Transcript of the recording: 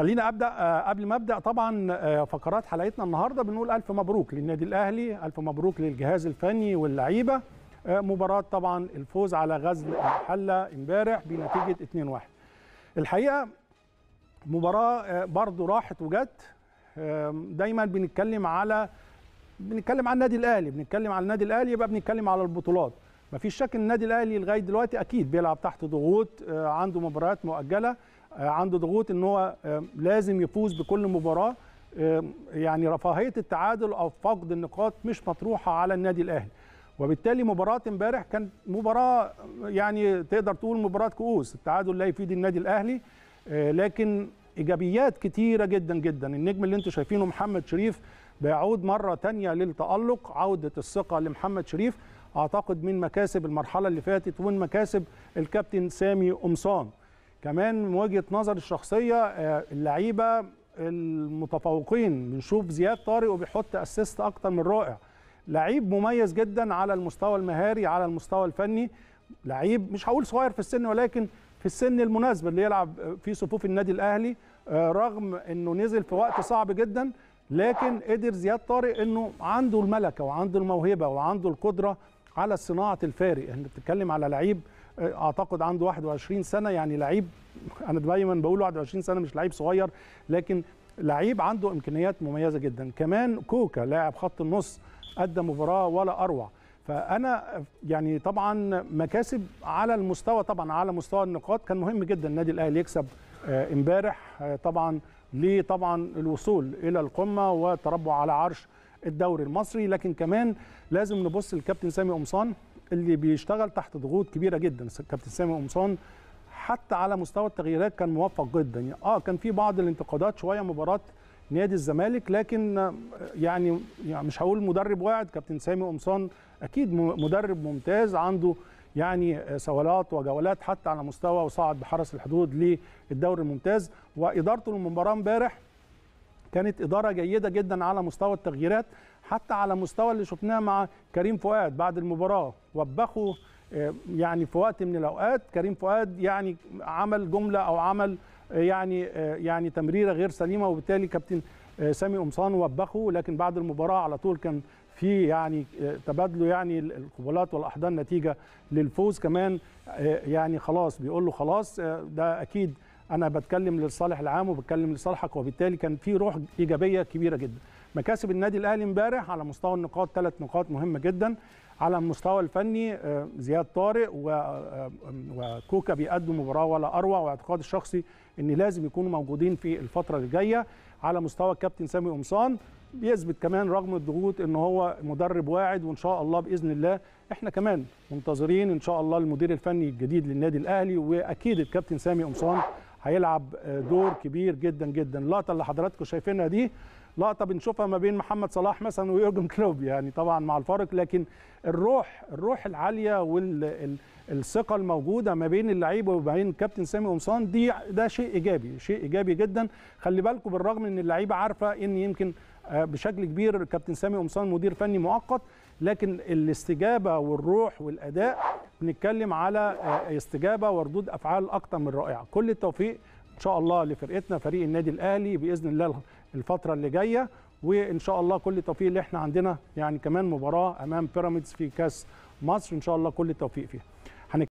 خلينا ابدا آه، قبل ما ابدا طبعا آه، فقرات حلقتنا النهارده بنقول الف مبروك للنادي الاهلي الف مبروك للجهاز الفني واللعيبه آه، مباراه طبعا الفوز على غزل المحله امبارح بنتيجه 2-1 الحقيقه مباراه برضو راحت وجت دايما بنتكلم على بنتكلم على النادي الاهلي بنتكلم على النادي الاهلي يبقى بنتكلم على البطولات مفيش شك ان النادي الاهلي لغايه دلوقتي اكيد بيلعب تحت ضغوط عنده مباريات مؤجله آه، عنده ضغوط ان هو آه، لازم يفوز بكل مباراه آه، يعني رفاهيه التعادل او فقد النقاط مش مطروحه على النادي الاهلي وبالتالي مباراه امبارح كانت مباراه يعني تقدر تقول مباراه كؤوس التعادل لا يفيد النادي الاهلي لكن ايجابيات كتيره جدا جدا النجم اللي انتم شايفينه محمد شريف بيعود مره تانية للتالق عوده الثقه لمحمد شريف اعتقد من مكاسب المرحله اللي فاتت ومن مكاسب الكابتن سامي قمصان كمان من وجهه نظري الشخصيه آه، اللعيبه المتفوقين بنشوف زياد طارق وبيحط اسيست اكتر من رائع لعيب مميز جدا على المستوى المهاري على المستوى الفني لعيب مش هقول صغير في السن ولكن في السن المناسب اللي يلعب في صفوف النادي الاهلي آه، رغم انه نزل في وقت صعب جدا لكن قدر زياد طارق انه عنده الملكه وعنده الموهبه وعنده القدره على صناعه الفارق احنا بنتكلم على لعيب اعتقد عنده 21 سنه يعني لعيب انا دايما بقول 21 سنه مش لعيب صغير لكن لعيب عنده امكانيات مميزه جدا كمان كوكا لاعب خط النص ادى مباراه ولا اروع فانا يعني طبعا مكاسب على المستوى طبعا على مستوى النقاط كان مهم جدا النادي الاهلي يكسب آه، امبارح آه، طبعا ليه طبعا الوصول الى القمه والتربع على عرش الدوري المصري لكن كمان لازم نبص للكابتن سامي قمصان اللي بيشتغل تحت ضغوط كبيره جدا كابتن سامي قمصان حتى على مستوى التغييرات كان موفق جدا يعني اه كان في بعض الانتقادات شويه مباراه نادي الزمالك لكن يعني, يعني مش هقول مدرب واعد كابتن سامي قمصان اكيد مدرب ممتاز عنده يعني سوالات وجولات حتى على مستوى وصعد بحرس الحدود للدوري الممتاز وادارته للمباراه امبارح كانت اداره جيده جدا على مستوى التغييرات حتى على مستوى اللي شفناه مع كريم فؤاد بعد المباراه وبخوا آه، يعني في وقت من الاوقات كريم فؤاد يعني عمل جمله او عمل آه، يعني آه، يعني تمريره غير سليمه وبالتالي كابتن سامي قمصان وبخه لكن بعد المباراه على طول كان في يعني تبادلوا يعني القبلات والاحضان نتيجه للفوز كمان يعني خلاص بيقول له خلاص ده اكيد انا بتكلم للصالح العام وبتكلم لصالحك وبالتالي كان في روح ايجابيه كبيره جدا مكاسب النادي الاهلي امبارح على مستوى النقاط ثلاث نقاط مهمه جدا على المستوى الفني آه، زياد طارق آه، آه، وكوكا بيقدم مباراه ولا اروع واعتقادي الشخصي ان لازم يكونوا موجودين في الفتره اللي جايه على مستوى الكابتن سامي قمصان بيثبت كمان رغم الضغوط ان هو مدرب واعد وان شاء الله باذن الله احنا كمان منتظرين ان شاء الله المدير الفني الجديد للنادي الاهلي واكيد الكابتن سامي قمصان هيلعب دور كبير جدا جدا اللقطه اللي حضراتكم شايفينها دي لقطه بنشوفها ما بين محمد صلاح مثلا ويورجن كلوب يعني طبعا مع الفارق لكن الروح الروح العاليه والثقه الموجوده ما بين اللعيبه وما بين كابتن سامي قمصان دي ده شيء ايجابي شيء ايجابي جدا خلي بالكم بالرغم ان اللعيبه عارفه ان يمكن آه، بشكل كبير كابتن سامي قمصان مدير فني مؤقت لكن الاستجابه والروح والاداء بنتكلم على آه، استجابه وردود افعال اكثر من رائعه كل التوفيق ان شاء الله لفرقتنا فريق النادي الاهلي باذن الله الفتره اللي جايه وان شاء الله كل التوفيق اللي احنا عندنا يعني كمان مباراه امام بيراميدز في كاس مصر ان شاء الله كل التوفيق فيها